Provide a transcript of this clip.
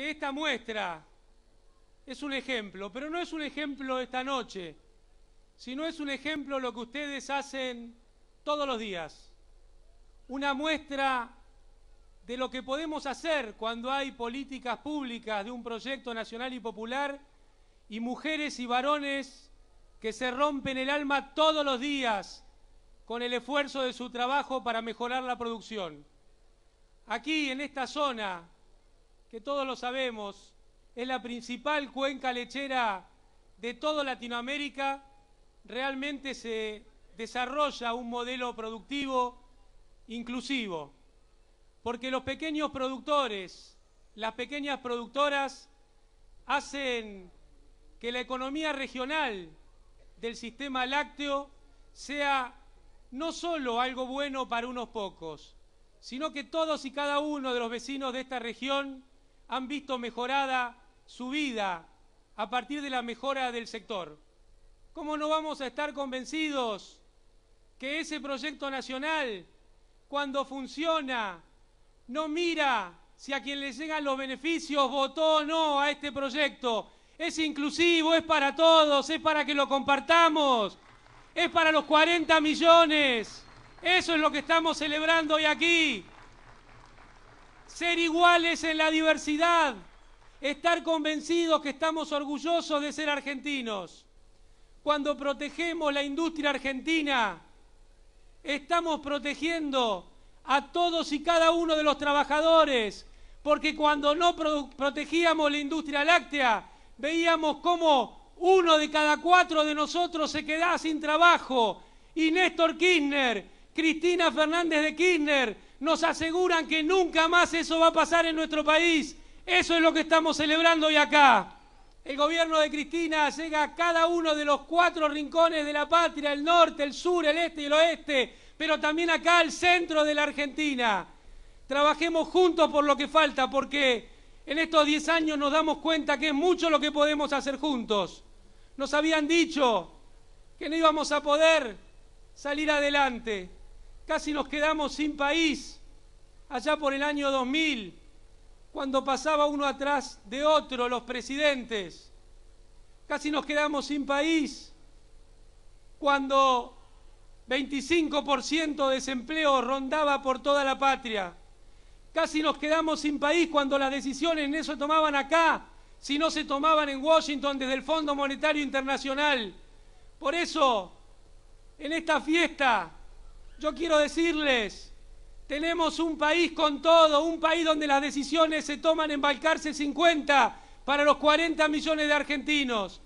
Esta muestra es un ejemplo, pero no es un ejemplo esta noche, sino es un ejemplo lo que ustedes hacen todos los días. Una muestra de lo que podemos hacer cuando hay políticas públicas de un proyecto nacional y popular y mujeres y varones que se rompen el alma todos los días con el esfuerzo de su trabajo para mejorar la producción. Aquí, en esta zona, que todos lo sabemos, es la principal cuenca lechera de toda Latinoamérica, realmente se desarrolla un modelo productivo inclusivo, porque los pequeños productores, las pequeñas productoras hacen que la economía regional del sistema lácteo sea no solo algo bueno para unos pocos, sino que todos y cada uno de los vecinos de esta región han visto mejorada su vida a partir de la mejora del sector. ¿Cómo no vamos a estar convencidos que ese proyecto nacional, cuando funciona, no mira si a quien le llegan los beneficios votó o no a este proyecto? Es inclusivo, es para todos, es para que lo compartamos, es para los 40 millones. Eso es lo que estamos celebrando hoy aquí ser iguales en la diversidad, estar convencidos que estamos orgullosos de ser argentinos. Cuando protegemos la industria argentina, estamos protegiendo a todos y cada uno de los trabajadores, porque cuando no protegíamos la industria láctea, veíamos cómo uno de cada cuatro de nosotros se quedaba sin trabajo. Y Néstor Kirchner, Cristina Fernández de Kirchner, nos aseguran que nunca más eso va a pasar en nuestro país. Eso es lo que estamos celebrando hoy acá. El gobierno de Cristina llega a cada uno de los cuatro rincones de la patria, el norte, el sur, el este y el oeste, pero también acá al centro de la Argentina. Trabajemos juntos por lo que falta, porque en estos 10 años nos damos cuenta que es mucho lo que podemos hacer juntos. Nos habían dicho que no íbamos a poder salir adelante, Casi nos quedamos sin país allá por el año 2000, cuando pasaba uno atrás de otro los presidentes. Casi nos quedamos sin país cuando 25% de desempleo rondaba por toda la patria. Casi nos quedamos sin país cuando las decisiones no eso tomaban acá, si no se tomaban en Washington desde el Fondo Monetario Internacional. Por eso, en esta fiesta yo quiero decirles, tenemos un país con todo, un país donde las decisiones se toman en balcarse 50 para los 40 millones de argentinos.